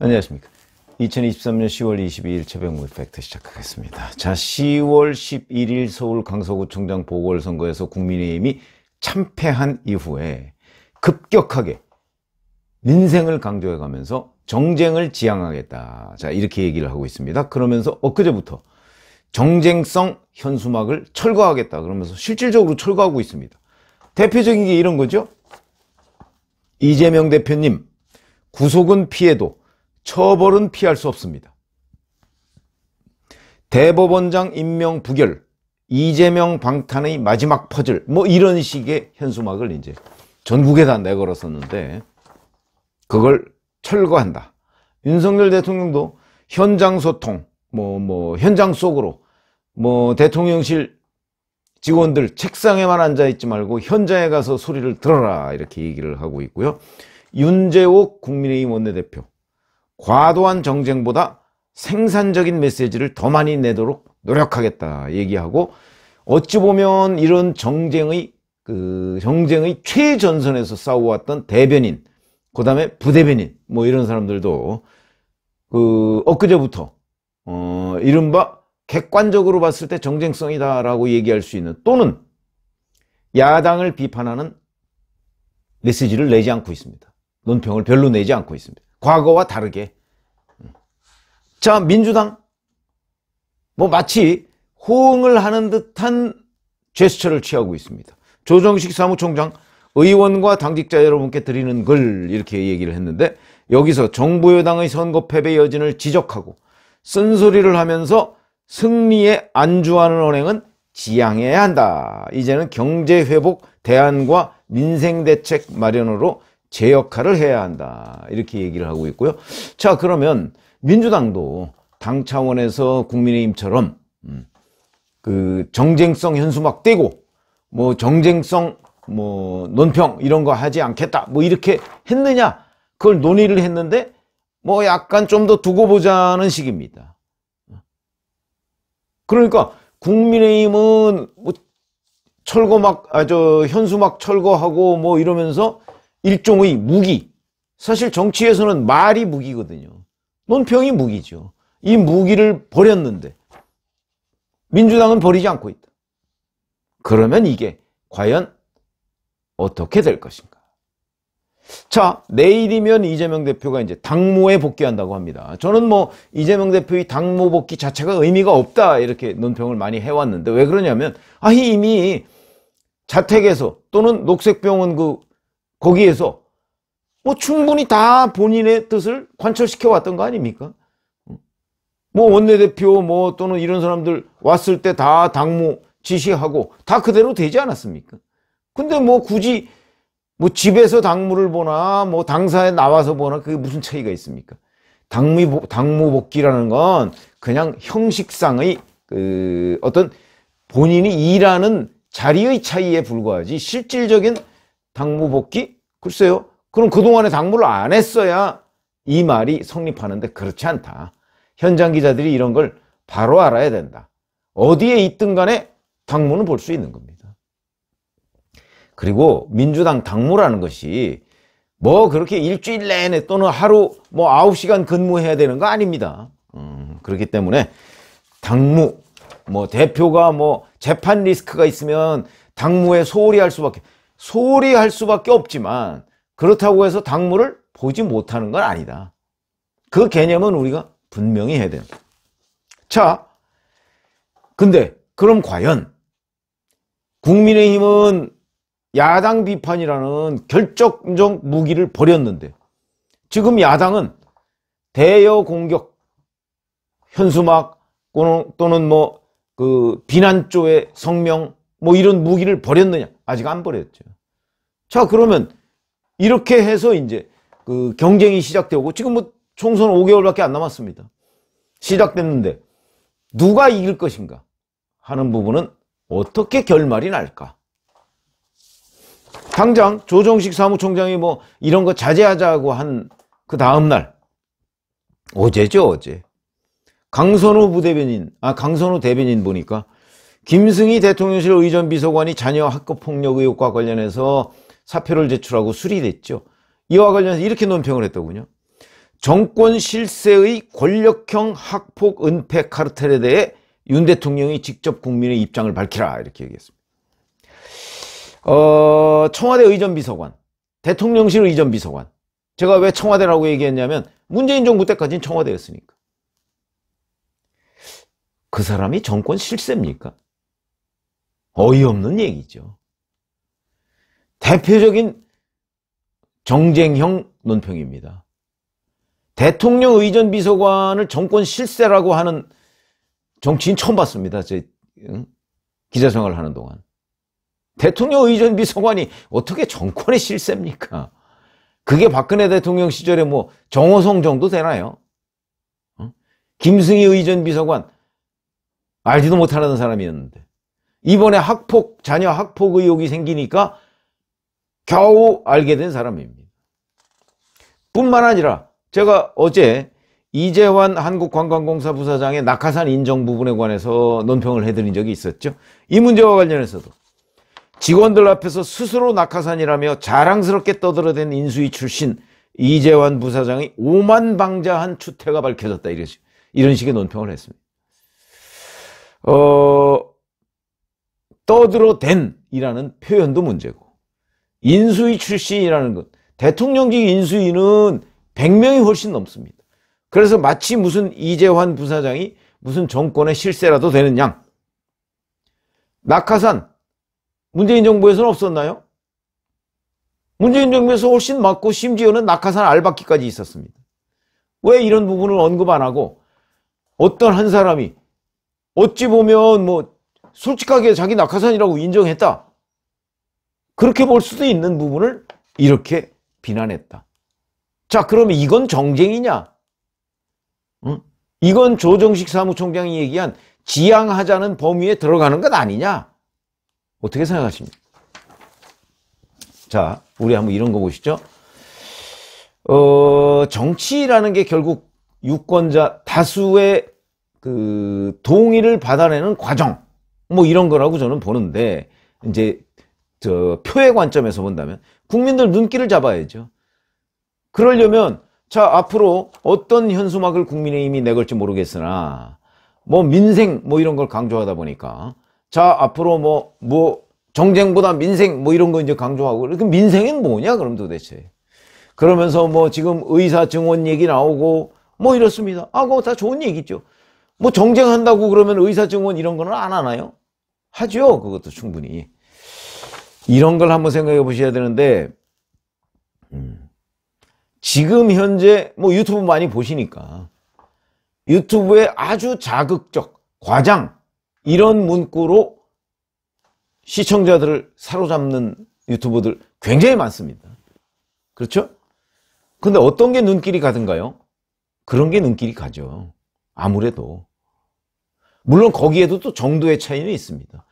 네. 안녕하십니까. 2023년 10월 22일 새벽 물팩트 시작하겠습니다. 자, 10월 11일 서울 강서구청장 보궐선거에서 국민의힘이 참패한 이후에 급격하게 민생을 강조해 가면서 정쟁을 지향하겠다. 자, 이렇게 얘기를 하고 있습니다. 그러면서 엊그제부터 정쟁성 현수막을 철거하겠다. 그러면서 실질적으로 철거하고 있습니다. 대표적인 게 이런 거죠. 이재명 대표님, 구속은 피해도 처벌은 피할 수 없습니다. 대법원장 임명 부결, 이재명 방탄의 마지막 퍼즐 뭐 이런 식의 현수막을 이제 전국에 다 내걸었었는데 그걸 철거한다. 윤석열 대통령도 현장 소통, 뭐, 뭐, 현장 속으로, 뭐, 대통령실 직원들 책상에만 앉아있지 말고 현장에 가서 소리를 들어라. 이렇게 얘기를 하고 있고요. 윤재옥 국민의힘 원내대표. 과도한 정쟁보다 생산적인 메시지를 더 많이 내도록 노력하겠다 얘기하고 어찌 보면 이런 정쟁의 그 정쟁의 최전선에서 싸워왔던 대변인 그 다음에 부대변인 뭐 이런 사람들도 그 엊그제부터 어 이른바 객관적으로 봤을 때 정쟁성이다 라고 얘기할 수 있는 또는 야당을 비판하는 메시지를 내지 않고 있습니다 논평을 별로 내지 않고 있습니다 과거와 다르게 음. 자 민주당 뭐 마치 호응을 하는 듯한 제스처를 취하고 있습니다 조정식 사무총장 의원과 당직자 여러분께 드리는 글 이렇게 얘기를 했는데 여기서 정부 여당의 선거 패배 여진을 지적하고 쓴소리를 하면서 승리에 안주하는 언행은 지양해야 한다. 이제는 경제 회복 대안과 민생 대책 마련으로 제 역할을 해야 한다 이렇게 얘기를 하고 있고요 자 그러면 민주당도 당 차원에서 국민의힘처럼 음, 그 정쟁성 현수 막 떼고 뭐 정쟁성 뭐 논평 이런 거 하지 않겠다 뭐 이렇게 했느냐 그걸 논의를 했는데 뭐 약간 좀 더 두고 보자는 식입니다 그러니까 국민의힘은 뭐 철거 막아 저 현수 막 철거하고 뭐 이러면서 일종의 무기. 사실 정치에서는 말이 무기거든요. 논평이 무기죠. 이 무기를 버렸는데 민주당은 버리지 않고 있다. 그러면 이게 과연 어떻게 될 것인가? 자, 내일이면 이재명 대표가 이제 당무에 복귀한다고 합니다. 저는 뭐 이재명 대표의 당무 복귀 자체가 의미가 없다 이렇게 논평을 많이 해왔는데 왜 그러냐면 아 이미 자택에서 또는 녹색병원 그 거기에서 뭐 충분히 다 본인의 뜻을 관철시켜 왔던 거 아닙니까? 뭐 원내대표 뭐 또는 이런 사람들 왔을 때 다 당무 지시하고 다 그대로 되지 않았습니까? 근데 뭐 굳이 뭐 집에서 당무를 보나 뭐 당사에 나와서 보나 그게 무슨 차이가 있습니까? 당무, 당무 복귀라는 건 그냥 형식상의 그 어떤 본인이 일하는 자리의 차이에 불과하지 실질적인 당무 복귀? 글쎄요. 그럼 그동안에 당무를 안 했어야 이 말이 성립하는데 그렇지 않다. 현장 기자들이 이런 걸 바로 알아야 된다. 어디에 있든 간에 당무는 볼 수 있는 겁니다. 그리고 민주당 당무라는 것이 뭐 그렇게 일주일 내내 또는 하루 뭐 9시간 근무해야 되는 거 아닙니다. 음, 그렇기 때문에 당무, 뭐 대표가 뭐 재판 리스크가 있으면 당무에 소홀히 할 수밖에 소홀히 할 수밖에 없지만 그렇다고 해서 당무를 보지 못하는 건 아니다. 그 개념은 우리가 분명히 해야 돼요. 자, 근데 그럼 과연 국민의힘은 야당 비판이라는 결정적 무기를 버렸는데 지금 야당은 대여 공격, 현수막 또는 뭐 그 비난조의 성명 뭐 이런 무기를 버렸느냐? 아직 안 버렸죠. 자, 그러면 이렇게 해서 이제 그 경쟁이 시작되고 지금 뭐 총선 5개월밖에 안 남았습니다. 시작됐는데 누가 이길 것인가 하는 부분은 어떻게 결말이 날까? 당장 조정식 사무총장이 뭐 이런 거 자제하자고 한 그 다음날 어제죠 어제 강선우 부대변인 아 강선우 대변인 보니까 김승희 대통령실 의전비서관이 자녀 학급 폭력 의혹과 관련해서 사표를 제출하고 수리됐죠. 이와 관련해서 이렇게 논평을 했더군요. 정권 실세의 권력형 학폭 은폐 카르텔에 대해 윤 대통령이 직접 국민의 입장을 밝히라 이렇게 얘기했습니다. 어, 청와대 의전비서관, 대통령실 의전비서관. 제가 왜 청와대라고 얘기했냐면 문재인 정부 때까지는 청와대였으니까. 그 사람이 정권 실세입니까? 어이없는 얘기죠. 대표적인 정쟁형 논평입니다. 대통령 의전 비서관을 정권 실세라고 하는 정치인 처음 봤습니다. 제 기자 생활 을 하는 동안. 대통령 의전 비서관이 어떻게 정권의 실세입니까? 그게 박근혜 대통령 시절에 뭐 정호성 정도 되나요? 어? 김승희 의전 비서관 알지도 못하는 사람이었는데 이번에 학폭 자녀 학폭 의혹이 생기니까 겨우 알게 된 사람입니다. 뿐만 아니라 제가 어제 이재환 한국관광공사 부사장의 낙하산 인정 부분에 관해서 논평을 해드린 적이 있었죠. 이 문제와 관련해서도 직원들 앞에서 스스로 낙하산이라며 자랑스럽게 떠들어댄 인수위 출신 이재환 부사장의 오만방자한 추태가 밝혀졌다 이런, 이런 식의 논평을 했습니다. 어, 떠들어댄이라는 표현도 문제고 인수위 출신이라는 것. 대통령직 인수위는 100명이 훨씬 넘습니다. 그래서 마치 무슨 이재환 부사장이 무슨 정권의 실세라도 되는 양. 낙하산, 문재인 정부에서는 없었나요? 문재인 정부에서 훨씬 많고 심지어는 낙하산 알바기까지 있었습니다. 왜 이런 부분을 언급 안 하고 어떤 한 사람이 어찌 보면 뭐 솔직하게 자기 낙하산이라고 인정했다. 그렇게 볼 수도 있는 부분을 이렇게 비난했다. 자, 그러면 이건 정쟁이냐? 응? 이건 조정식 사무총장이 얘기한 지향하자는 범위에 들어가는 것 아니냐? 어떻게 생각하십니까? 자, 우리 한번 이런 거 보시죠. 어, 정치라는 게 결국 유권자 다수의 그 동의를 받아내는 과정 뭐 이런 거라고 저는 보는데 이제 저 표의 관점에서 본다면 국민들 눈길을 잡아야죠. 그러려면 자 앞으로 어떤 현수막을 국민의힘이 내걸지 모르겠으나 뭐 민생 뭐 이런 걸 강조하다 보니까 자 앞으로 뭐뭐 뭐 정쟁보다 민생 뭐 이런 거 이제 강조하고 그 민생은 뭐냐 그럼 도대체 그러면서 뭐 지금 의사 증원 얘기 나오고 뭐 이렇습니다. 아 그거 다 좋은 얘기죠. 뭐 정쟁한다고 그러면 의사 증원 이런 거는 안 하나요? 하죠 그것도 충분히. 이런 걸 한번 생각해 보셔야 되는데 음, 지금 현재 뭐 유튜브 많이 보시니까 유튜브에 아주 자극적, 과장 이런 문구로 시청자들을 사로잡는 유튜브들 굉장히 많습니다. 그렇죠? 근데 어떤 게 눈길이 가든가요? 그런 게 눈길이 가죠. 아무래도. 물론 거기에도 또 정도의 차이는 있습니다.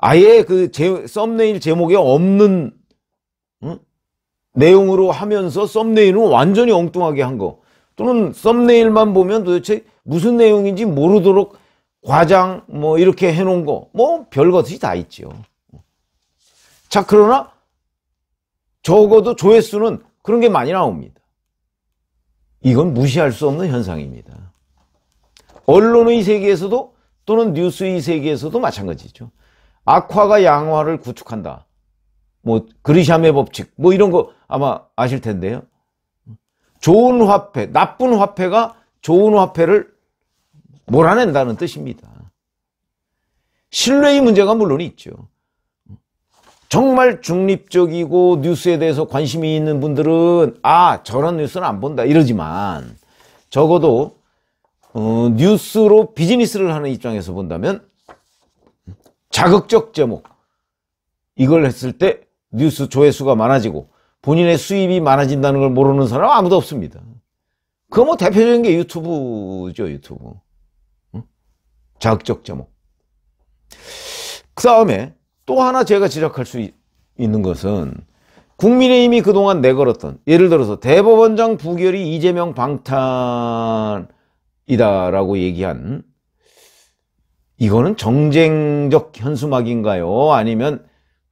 아예 그 제, 썸네일 제목에 없는 내용으로 하면서 썸네일은 완전히 엉뚱하게 한 거. 또는 썸네일만 보면 도대체 무슨 내용인지 모르도록 과장 뭐 이렇게 해놓은 거. 뭐 별것이 다 있지요. 자 그러나 적어도 조회수는 그런 게 많이 나옵니다. 이건 무시할 수 없는 현상입니다. 언론의 세계에서도 또는 뉴스의 세계에서도 마찬가지죠. 악화가 양화를 구축한다. 뭐 그리샴의 법칙 뭐 이런 거 아마 아실 텐데요. 좋은 화폐, 나쁜 화폐가 좋은 화폐를 몰아낸다는 뜻입니다. 신뢰의 문제가 물론 있죠. 정말 중립적이고 뉴스에 대해서 관심이 있는 분들은 아 저런 뉴스는 안 본다 이러지만 적어도 어, 뉴스로 비즈니스를 하는 입장에서 본다면 자극적 제목 이걸 했을 때 뉴스 조회수가 많아지고 본인의 수입이 많아진다는 걸 모르는 사람 아무도 없습니다. 그거 뭐 대표적인 게 유튜브죠, 유튜브. 응? 자극적 제목. 그 다음에 또 하나 제가 지적할 수 있, 있는 것은 국민의힘이 그동안 내걸었던 예를 들어서 대법원장 부결이 이재명 방탄이다라고 얘기한 이거는 정쟁적 현수막인가요? 아니면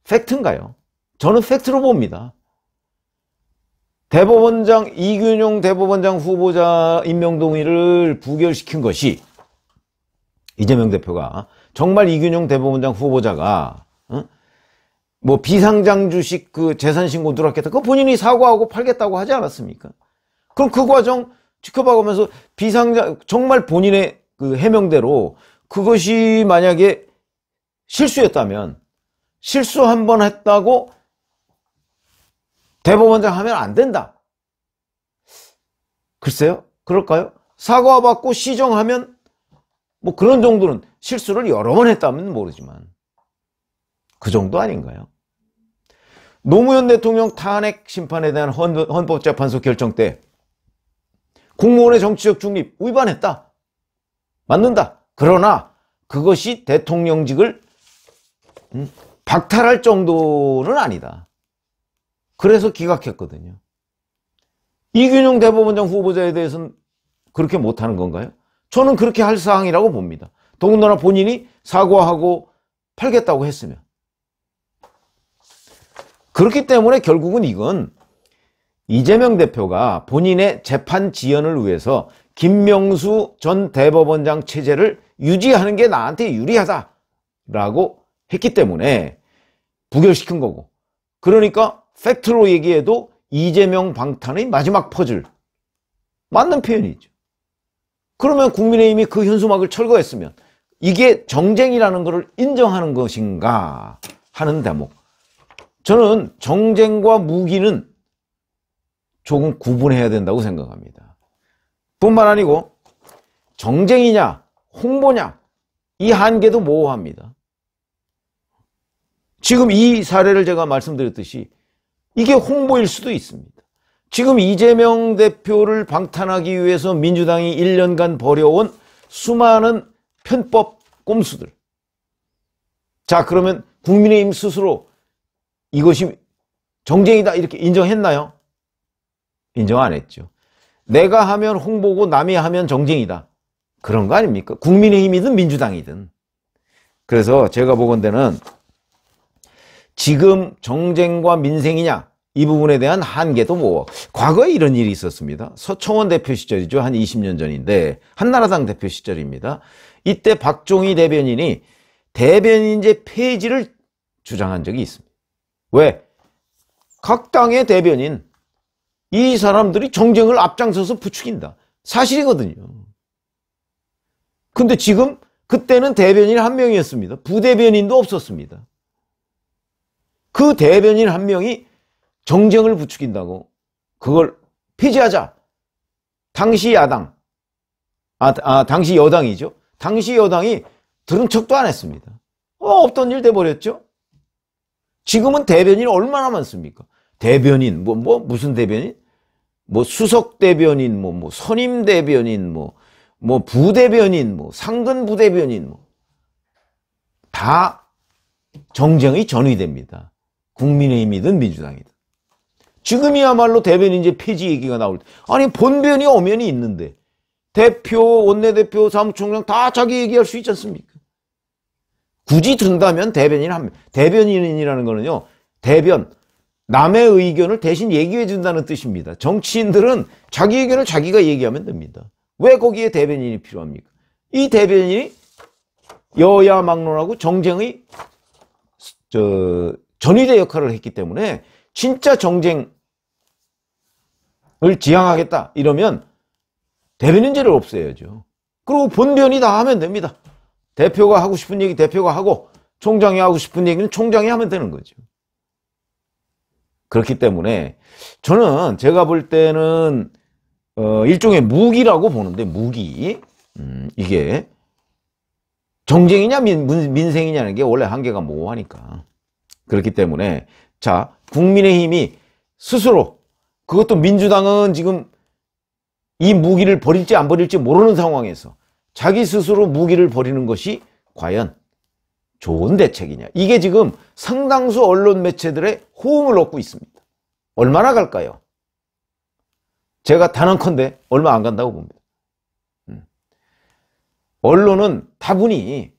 팩트인가요? 저는 팩트로 봅니다. 대법원장 이균용 대법원장 후보자 임명동의를 부결시킨 것이 이재명 대표가 정말 이균용 대법원장 후보자가 응? 뭐 비상장 주식 그 재산 신고 누락했다. 그 본인이 사과하고 팔겠다고 하지 않았습니까? 그럼 그 과정 지켜봐가면서 비상장 정말 본인의 그 해명대로 그것이 만약에 실수였다면 실수 한 번 했다고 대법원장 하면 안 된다. 글쎄요. 그럴까요? 사과받고 시정하면 뭐 그런 정도는 실수를 여러 번 했다면 모르지만 그 정도 아닌가요? 노무현 대통령 탄핵 심판에 대한 헌법재판소 결정 때국무원의 정치적 중립 위반했다. 맞는다. 그러나 그것이 대통령직을 음, 박탈할 정도는 아니다. 그래서 기각했거든요. 이균용 대법원장 후보자에 대해서는 그렇게 못하는 건가요? 저는 그렇게 할 사항이라고 봅니다. 더군다나 본인이 사과하고 팔겠다고 했으면. 그렇기 때문에 결국은 이건 이재명 대표가 본인의 재판 지연을 위해서 김명수 전 대법원장 체제를 유지하는 게 나한테 유리하다라고 했기 때문에 부결시킨 거고 그러니까 팩트로 얘기해도 이재명 방탄의 마지막 퍼즐 맞는 표현이죠 그러면 국민의힘이 그 현수막을 철거했으면 이게 정쟁이라는 것을 인정하는 것인가 하는 대목 저는 정쟁과 무기는 조금 구분해야 된다고 생각합니다 뿐만 아니고 정쟁이냐 홍보냐 이 한계도 모호합니다. 지금 이 사례를 제가 말씀드렸듯이 이게 홍보일 수도 있습니다. 지금 이재명 대표를 방탄하기 위해서 민주당이 1년간 벌여온 수많은 편법 꼼수들. 자 그러면 국민의힘 스스로 이것이 정쟁이다 이렇게 인정했나요? 인정 안 했죠. 내가 하면 홍보고 남이 하면 정쟁이다. 그런 거 아닙니까? 국민의힘이든 민주당이든. 그래서 제가 보건대는 지금 정쟁과 민생이냐 이 부분에 대한 한계도 뭐 과거에 이런 일이 있었습니다. 서청원 대표 시절이죠. 한 20년 전인데 한나라당 대표 시절입니다. 이때 박종희 대변인이 대변인제 폐지를 주장한 적이 있습니다. 왜? 각 당의 대변인 이 사람들이 정쟁을 앞장서서 부추긴다. 사실이거든요. 근데 지금 그때는 대변인 한 명이었습니다. 부대변인도 없었습니다. 그 대변인 한 명이 정쟁을 부추긴다고 그걸 피지하자 당시 야당, 아, 아 당시 여당이죠. 당시 여당이 들은 척도 안 했습니다. 어, 없던 일 돼버렸죠. 지금은 대변인 얼마나 많습니까? 대변인, 뭐, 뭐, 무슨 대변인? 뭐, 수석 대변인, 뭐, 뭐, 선임 대변인, 뭐, 뭐 부대변인, 뭐 상근 부대변인, 뭐 다 정쟁이 전위됩니다 국민의힘이든 민주당이든. 지금이야말로 대변인 이제 폐지 얘기가 나올 때. 아니, 본변이 오면이 있는데. 대표, 원내대표, 사무총장 다 자기 얘기할 수 있지 않습니까? 굳이 든다면 대변인 한 대변인이라는 거는요, 대변, 남의 의견을 대신 얘기해 준다는 뜻입니다. 정치인들은 자기 의견을 자기가 얘기하면 됩니다. 왜 거기에 대변인이 필요합니까? 이 대변인이 여야 막론하고 정쟁의 저 전위대 역할을 했기 때문에 진짜 정쟁을 지향하겠다 이러면 대변인제를 없애야죠. 그리고 본변이 다 하면 됩니다. 대표가 하고 싶은 얘기 대표가 하고 총장이 하고 싶은 얘기는 총장이 하면 되는 거죠. 그렇기 때문에 저는 제가 볼 때는 어, 일종의 무기라고 보는데 무기 음, 이게 정쟁이냐 민, 민생이냐는 게 원래 한계가 모호하니까 그렇기 때문에 자 국민의힘이 스스로 그것도 민주당은 지금 이 무기를 버릴지 안 버릴지 모르는 상황에서 자기 스스로 무기를 버리는 것이 과연 좋은 대책이냐 이게 지금 상당수 언론 매체들의 호응을 얻고 있습니다 얼마나 갈까요? 제가 단언컨대 얼마 안 간다고 봅니다. 음. 언론은 다분히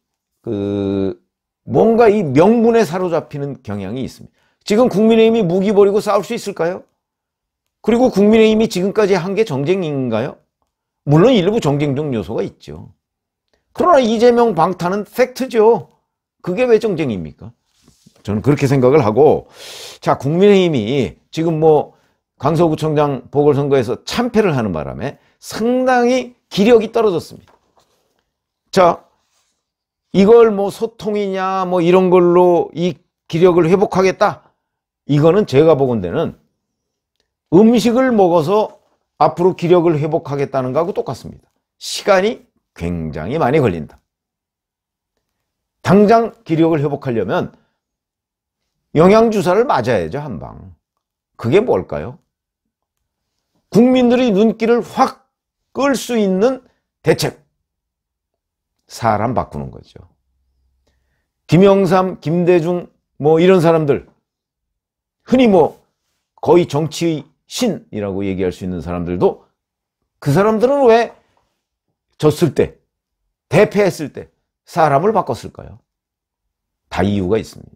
그 뭔가 이 명분에 사로잡히는 경향이 있습니다. 지금 국민의힘이 무기 버리고 싸울 수 있을까요? 그리고 국민의힘이 지금까지 한 게 정쟁인가요? 물론 일부 정쟁적 요소가 있죠. 그러나 이재명 방탄은 팩트죠. 그게 왜 정쟁입니까? 저는 그렇게 생각을 하고 자 국민의힘이 지금 뭐 강서구청장 보궐선거에서 참패를 하는 바람에 상당히 기력이 떨어졌습니다. 자, 이걸 뭐 소통이냐 뭐 이런 걸로 이 기력을 회복하겠다. 이거는 제가 보건대는 음식을 먹어서 앞으로 기력을 회복하겠다는 거하고 똑같습니다. 시간이 굉장히 많이 걸린다. 당장 기력을 회복하려면 영양주사를 맞아야죠, 한 방. 그게 뭘까요? 국민들의 눈길을 확 끌 수 있는 대책. 사람 바꾸는 거죠. 김영삼, 김대중 뭐 이런 사람들 흔히 뭐 거의 정치의 신이라고 얘기할 수 있는 사람들도 그 사람들은 왜 졌을 때, 대패했을 때 사람을 바꿨을까요? 다 이유가 있습니다.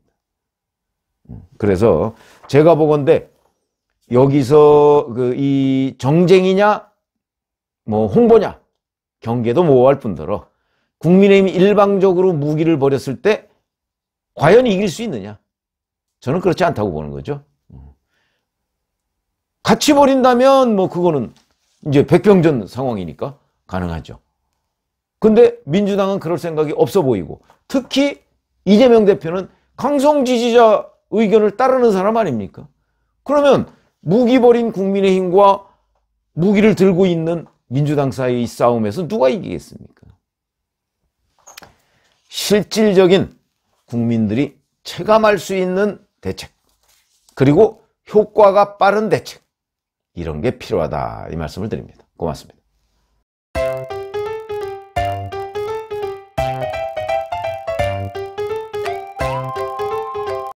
음, 그래서 제가 보건데 여기서 그이 정쟁이냐 뭐 홍보냐 경계도 모호할 뿐더러 국민의힘이 일방적으로 무기를 버렸을 때 과연 이길 수 있느냐? 저는 그렇지 않다고 보는 거죠. 같이 버린다면 뭐 그거는 이제 백병전 상황이니까 가능하죠. 근데 민주당은 그럴 생각이 없어 보이고 특히 이재명 대표는 강성 지지자 의견을 따르는 사람 아닙니까? 그러면 무기 버린 국민의힘과 무기를 들고 있는 민주당 사이의 싸움에서 누가 이기겠습니까? 실질적인 국민들이 체감할 수 있는 대책 그리고 효과가 빠른 대책 이런 게 필요하다 이 말씀을 드립니다. 고맙습니다.